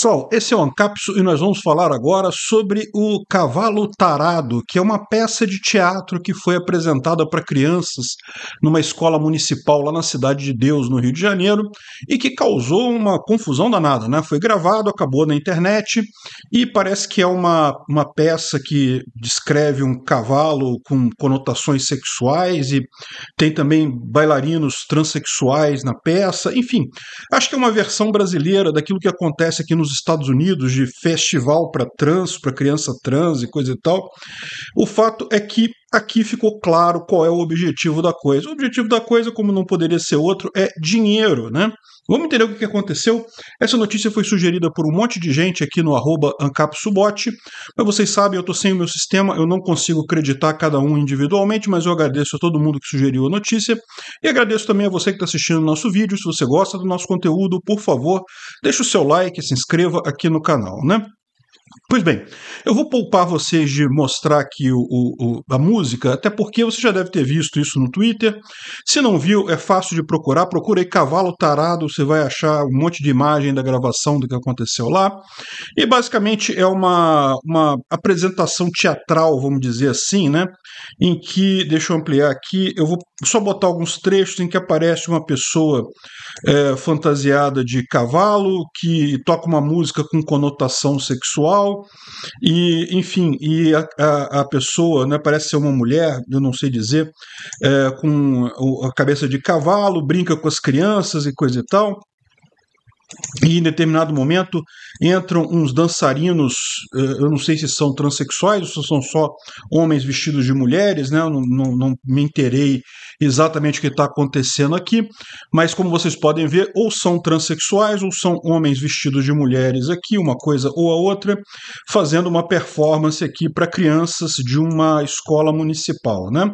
Pessoal, esse é o Ancapso e nós vamos falar agora sobre o Cavalo Tarado, que é uma peça de teatro que foi apresentada para crianças numa escola municipal lá na Cidade de Deus, no Rio de Janeiro, e que causou uma confusão danada, né? Foi gravado, acabou na internet e parece que é uma, uma peça que descreve um cavalo com conotações sexuais e tem também bailarinos transexuais na peça, enfim. Acho que é uma versão brasileira daquilo que acontece aqui nos nos Estados Unidos de festival para trans, para criança trans e coisa e tal. O fato é que Aqui ficou claro qual é o objetivo da coisa. O objetivo da coisa, como não poderia ser outro, é dinheiro, né? Vamos entender o que aconteceu? Essa notícia foi sugerida por um monte de gente aqui no arroba AncapSubot, mas vocês sabem, eu estou sem o meu sistema, eu não consigo acreditar cada um individualmente, mas eu agradeço a todo mundo que sugeriu a notícia e agradeço também a você que está assistindo o nosso vídeo. Se você gosta do nosso conteúdo, por favor, deixe o seu like, se inscreva aqui no canal, né? Pois bem, eu vou poupar vocês de mostrar aqui o, o, a música, até porque você já deve ter visto isso no Twitter. Se não viu, é fácil de procurar. Procurei Cavalo Tarado, você vai achar um monte de imagem da gravação do que aconteceu lá. E basicamente é uma, uma apresentação teatral, vamos dizer assim, né? Em que, deixa eu ampliar aqui, eu vou só botar alguns trechos em que aparece uma pessoa é, fantasiada de cavalo que toca uma música com conotação sexual e enfim, e a, a, a pessoa né, parece ser uma mulher, eu não sei dizer, é, com a cabeça de cavalo, brinca com as crianças e coisa e tal. E em determinado momento entram uns dançarinos, eh, eu não sei se são transexuais ou se são só homens vestidos de mulheres, né? Eu não, não, não me interei exatamente o que está acontecendo aqui, mas como vocês podem ver, ou são transexuais ou são homens vestidos de mulheres aqui, uma coisa ou a outra, fazendo uma performance aqui para crianças de uma escola municipal, né?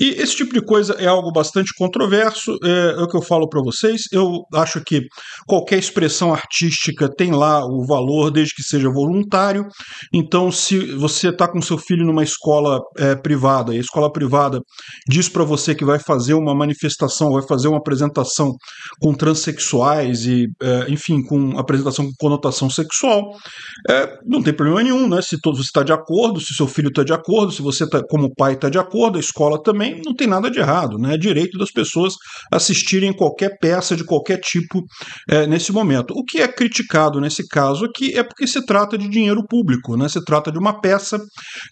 E esse tipo de coisa é algo bastante controverso, é, é o que eu falo para vocês. Eu acho que qualquer expressão artística tem lá o valor, desde que seja voluntário. Então, se você está com seu filho numa escola é, privada e a escola privada diz para você que vai fazer uma manifestação, vai fazer uma apresentação com transexuais e, é, enfim, com apresentação com conotação sexual, é, não tem problema nenhum, né? Se todos você está de acordo, se seu filho está de acordo, se você tá, como pai está de acordo, a escola também, não tem nada de errado, né? É direito das pessoas assistirem qualquer peça de qualquer tipo é, nesse momento momento. O que é criticado nesse caso aqui é porque se trata de dinheiro público, né? se trata de uma peça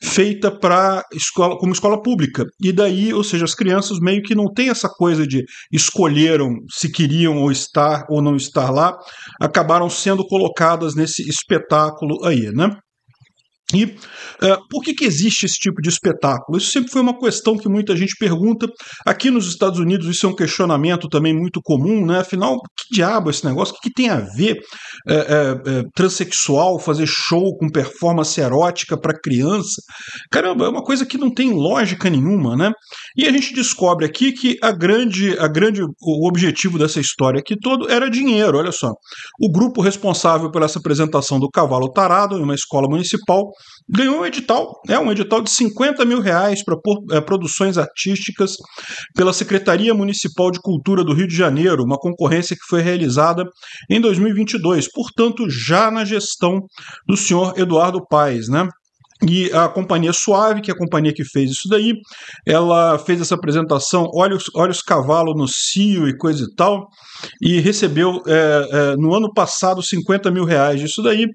feita para escola, como escola pública. E daí, ou seja, as crianças meio que não têm essa coisa de escolheram se queriam ou estar ou não estar lá, acabaram sendo colocadas nesse espetáculo aí, né? E uh, por que, que existe esse tipo de espetáculo? Isso sempre foi uma questão que muita gente pergunta. Aqui nos Estados Unidos, isso é um questionamento também muito comum, né? Afinal, que diabo é esse negócio? O que, que tem a ver é, transexual fazer show com performance erótica para criança? Caramba, é uma coisa que não tem lógica nenhuma, né? E a gente descobre aqui que a grande, a grande, o objetivo dessa história aqui todo era dinheiro. Olha só, o grupo responsável pela essa apresentação do Cavalo Tarado em uma escola municipal ganhou um edital, é um edital de 50 mil reais para é, eh, produções artísticas pela Secretaria Municipal de Cultura do Rio de Janeiro, uma concorrência que foi realizada em 2022, portanto já na gestão do senhor Eduardo Paes, né? E a companhia Suave, que é a companhia que fez isso daí, ela fez essa apresentação, olha os, olha os cavalos no cio e coisa e tal, e recebeu é, é, no ano passado 50 mil reais disso daí,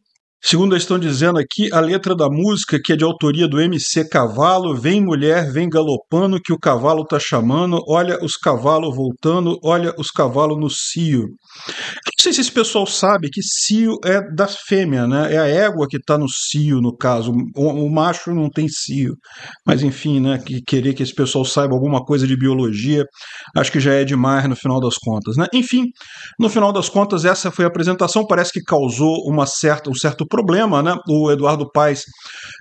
Segundo eles estão dizendo aqui, a letra da música, que é de autoria do MC Cavalo, vem mulher, vem galopando, que o cavalo tá chamando, olha os cavalos voltando, olha os cavalos no cio. Não sei se esse pessoal sabe que cio é da fêmea, né? É a égua que está no cio, no caso. O, o, macho não tem cio. Mas enfim, né? Que querer que esse pessoal saiba alguma coisa de biologia, acho que já é demais no final das contas, né? Enfim, no final das contas, essa foi a apresentação. Parece que causou uma certa, um certo problema, né? O Eduardo Paes,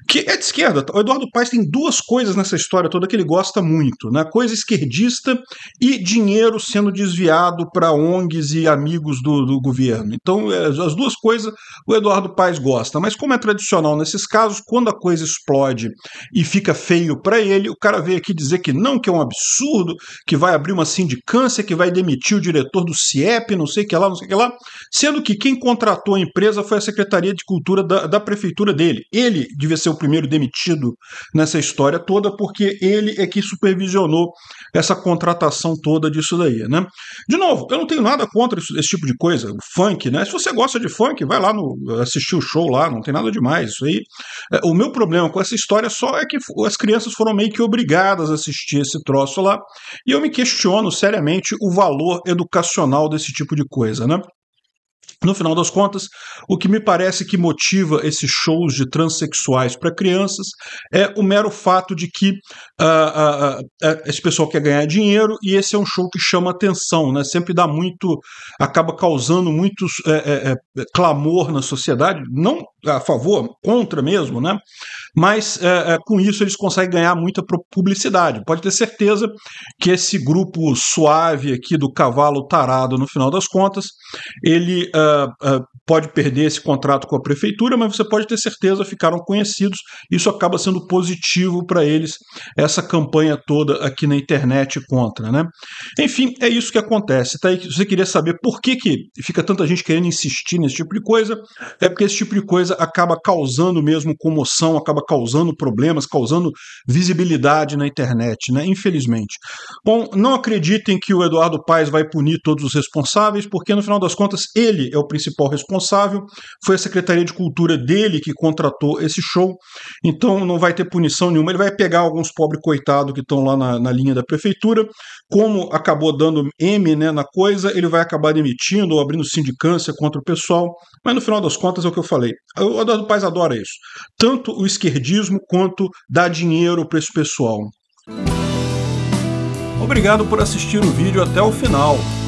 que é de esquerda. O Eduardo Paes tem duas coisas nessa história toda que ele gosta muito, né? Coisa esquerdista e dinheiro sendo desviado para ONGs e amigos do do governo. Então, é, as duas coisas o Eduardo Paes gosta, mas como é tradicional nesses casos, quando a coisa explode e fica feio para ele, o cara veio aqui dizer que não, que é um absurdo, que vai abrir uma sindicância, que vai demitir o diretor do CIEP, não sei o que lá, não sei o que lá, sendo que quem contratou a empresa foi a Secretaria de Cultura da, da prefeitura dele. Ele devia ser o primeiro demitido nessa história toda, porque ele é que supervisionou essa contratação toda disso daí, né? De novo, eu não tenho nada contra esse tipo de coisa, coisa, funk, né? Se você gosta de funk, vai lá no, assistir o show lá, não tem nada demais. Isso aí. É, o meu problema com essa história só é que as crianças foram meio que obrigadas a assistir esse troço lá, e eu me questiono seriamente o valor educacional desse tipo de coisa, né? No final das contas, o que me parece que motiva esses shows de transexuais para crianças é o mero fato de que uh, uh, uh, esse pessoal quer ganhar dinheiro e esse é um show que chama atenção, né? Sempre dá muito, acaba causando muito é, é, é, clamor na sociedade, não a favor, contra mesmo, né? Mas é, é com isso eles conseguem ganhar muita publicidade. Pode ter certeza que esse grupo suave aqui do cavalo tarado, no final das contas, ele é, é, pode perder esse contrato com a prefeitura, mas você pode ter certeza, ficaram conhecidos. Isso acaba sendo positivo para eles, essa campanha toda aqui na internet contra. Né? Enfim, é isso que acontece. Tá? E você queria saber por que, que fica tanta gente querendo insistir nesse tipo de coisa? É porque esse tipo de coisa acaba causando mesmo comoção, acaba causando problemas, causando visibilidade na internet, né? infelizmente. Bom, não acreditem que o Eduardo Paes vai punir todos os responsáveis, porque no final das contas ele é o principal responsável. Foi a Secretaria de Cultura dele que contratou esse show, então não vai ter punição nenhuma. Ele vai pegar alguns pobres coitados que estão lá na, na, linha da prefeitura. Como acabou dando M né, na coisa, ele vai acabar demitindo ou abrindo sindicância contra o pessoal. Mas no final das contas é o que eu falei. O Eduardo Paes adora isso. Tanto o esquerdismo quanto dar dinheiro para esse pessoal. Obrigado por assistir o vídeo até o final.